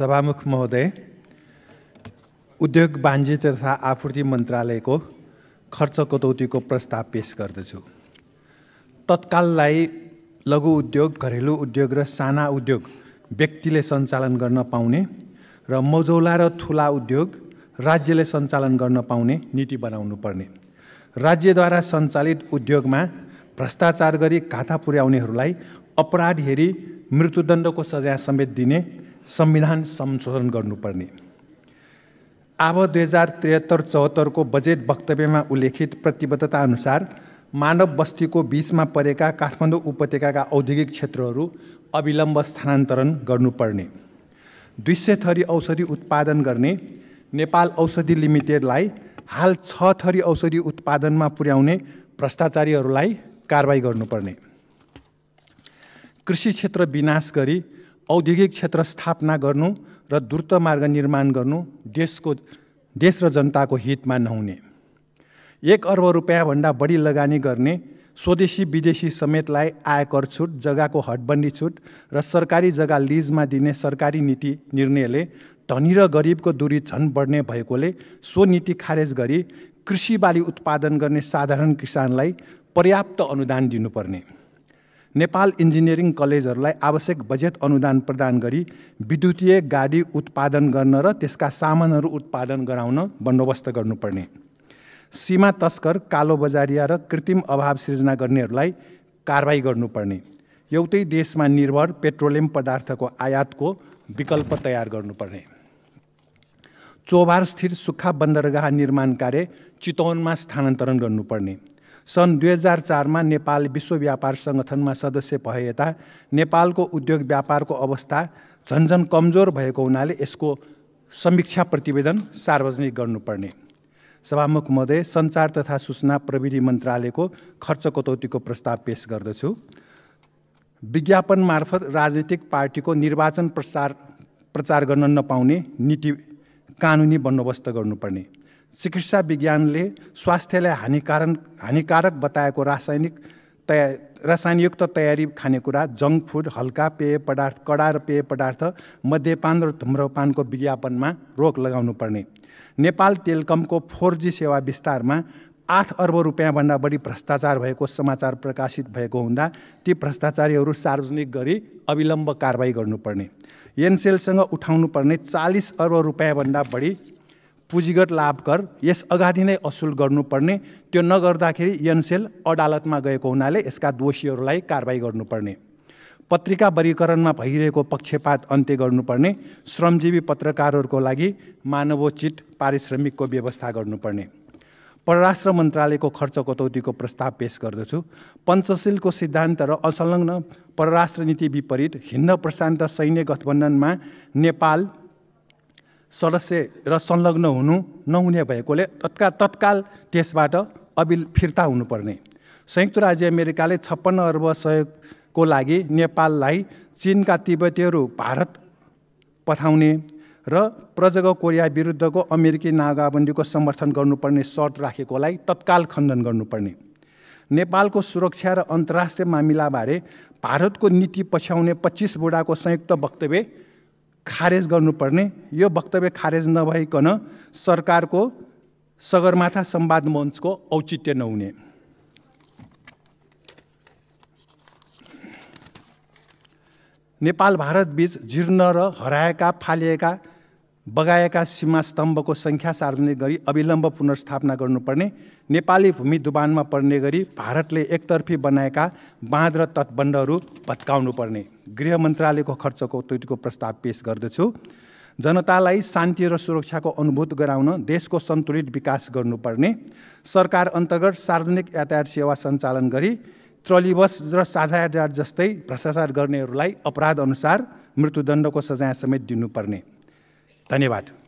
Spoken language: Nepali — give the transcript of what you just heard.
सभामुख महोदय उद्योग वाणिज्य तथा आपूर्ति मन्त्रालयको खर्च कटौतीको प्रस्ताव पेस गर्दछु तत्काललाई लघु उद्योग घरेलु उद्योग र साना उद्योग व्यक्तिले सञ्चालन गर्न पाउने र मौजौला र ठुला उद्योग राज्यले सञ्चालन गर्न पाउने नीति बनाउनु पर्ने राज्यद्वारा सञ्चालित उद्योगमा भ्रष्टाचार गरी घाता पुर्याउनेहरूलाई अपराध हेरी मृत्युदण्डको सजाय समेत दिने संविधान संशोधन गर्नुपर्ने अब दुई हजार त्रिहत्तर चौहत्तरको बजेट वक्तव्यमा उल्लेखित प्रतिबद्धता अनुसार मानव बस्तीको बिचमा परेका काठमाडौँ उपत्यकाका औद्योगिक क्षेत्रहरू अविलम्ब स्थानान्तरण गर्नुपर्ने दुई सय थरी औषधि उत्पादन गर्ने नेपाल औषधि लिमिटेडलाई हाल छ थरी औषधि उत्पादनमा पुर्याउने भ्रष्टाचारीहरूलाई कारवाही गर्नुपर्ने कृषि क्षेत्र विनाश गरी औद्योगिक क्षेत्र स्थापना गर्नु र द्रुत मार्ग निर्माण गर्नु देशको देश र जनताको हितमा नहुने एक अर्ब रुपियाँभन्दा बढी लगानी गर्ने स्वदेशी विदेशी समेतलाई आयकर छुट जग्गाको हटबन्दी छुट र सरकारी जग्गा लिजमा दिने सरकारी नीति निर्णयले धनी र गरिबको दूरी झन बढ्ने भएकोले सो नीति खारेज गरी कृषि बाली उत्पादन गर्ने साधारण किसानलाई पर्याप्त अनुदान दिनुपर्ने नेपाल इन्जिनियरिङ कलेजहरूलाई आवश्यक बजेट अनुदान प्रदान गरी विद्युतीय गाडी उत्पादन गर्न र त्यसका सामानहरू उत्पादन गराउन बन्दोबस्त गर्नुपर्ने सीमा तस्कर कालो बजारिया र कृत्रिम अभाव सिर्जना गर्नेहरूलाई कारवाही गर्नुपर्ने एउटै देशमा निर्भर पेट्रोलियम पदार्थको आयातको विकल्प तयार गर्नुपर्ने चोभार स्थिर सुक्खा बन्दरगाह निर्माण कार्य चितवनमा स्थानान्तरण गर्नुपर्ने सन् दुई हजार चारमा नेपाल विश्व व्यापार सङ्गठनमा सदस्य भए यता नेपालको उद्योग व्यापारको अवस्था झन्झन कमजोर भएको हुनाले यसको समीक्षा प्रतिवेदन सार्वजनिक गर्नुपर्ने सभामुख महोदय सञ्चार तथा सूचना प्रविधि मन्त्रालयको खर्च कटौतीको प्रस्ताव पेस गर्दछु विज्ञापन मार्फत राजनीतिक पार्टीको निर्वाचन प्रचार प्रचार गर्न नपाउने नीति कानुनी बन्दोबस्त गर्नुपर्ने चिकित्सा विज्ञानले स्वास्थ्यलाई हानिकारक हानिकारक बताएको रासायनिक तया रासायनयुक्त तयारी खानेकुरा जङ्क फुड हल्का पेय पदार्थ कडा र पेय पदार्थ मध्यपान र धुम्रपानको विज्ञापनमा रोक लगाउनु पर्ने नेपाल तेलकमको फोर जी सेवा विस्तारमा आठ अर्ब रुपियाँभन्दा बढी भ्रष्टाचार भएको समाचार प्रकाशित भएको हुँदा ती भ्रष्टाचारीहरू सार्वजनिक गरी अविलम्ब कारवाही गर्नुपर्ने एनसेलसँग उठाउनुपर्ने चालिस अर्ब रुपियाँभन्दा बढी पुँजीगत लाभ कर यस अगाडि नै असुल गर्नुपर्ने त्यो नगर्दाखेरि एनसेल अदालतमा गएको हुनाले यसका दोषीहरूलाई कारवाही गर्नुपर्ने पत्रिका वर्गीकरणमा भइरहेको पक्षपात अन्त्य गर्नुपर्ने श्रमजीवी पत्रकारहरूको लागि मानवोचित पारिश्रमिकको व्यवस्था गर्नुपर्ने परराष्ट्र मन्त्रालयको खर्च कटौतीको प्रस्ताव पेश गर्दछु पञ्चशीलको सिद्धान्त र असंलग्न परराष्ट्र नीति विपरीत हिन्द प्रशान्त सैन्य गठबन्धनमा नेपाल सदस्य र संलग्न हुनु नहुने भएकोले तत्काल तत्काल त्यसबाट अबिल फिर्ता हुनुपर्ने संयुक्त राज्य अमेरिकाले छप्पन्न अर्ब सहयोगको लागि नेपाललाई चिनका तिब्बतीहरू भारत पठाउने र प्रजग कोरिया विरुद्धको अमेरिकी नागाबन्दीको समर्थन गर्नुपर्ने सर्ट राखेकोलाई तत्काल खण्डन गर्नुपर्ने नेपालको सुरक्षा र अन्तर्राष्ट्रिय मामिलाबारे भारतको नीति पछ्याउने पच्चिस बुढाको संयुक्त वक्तव्य खारेज गर्नुपर्ने यो वक्तव्य खारेज नभइकन सरकारको सगरमाथा सम्वाद मञ्चको औचित्य नहुने नेपाल भारत बीच जीर्ण र हराएका फालिएका बगाएका सीमा स्तम्भको सङ्ख्या सार्वजनिक गरी अविलम्ब पुनर्स्थापना गर्नुपर्ने नेपाली भूमि दुबानमा पर्ने गरी भारतले एकतर्फी बनाएका बाँध र तटबन्धहरू भत्काउनुपर्ने गृह मन्त्रालयको खर्चको त्रुटिको प्रस्ताव पेस गर्दछु जनतालाई शान्ति र सुरक्षाको अनुभूत गराउन देशको सन्तुलित विकास गर्नुपर्ने सरकार अन्तर्गत सार्वजनिक यातायात सेवा सञ्चालन गरी ट्रलीबस र साझा यातायात जस्तै भ्रष्टाचार गर्नेहरूलाई अपराध अनुसार मृत्युदण्डको सजाय समेत दिनुपर्ने धन्यवाद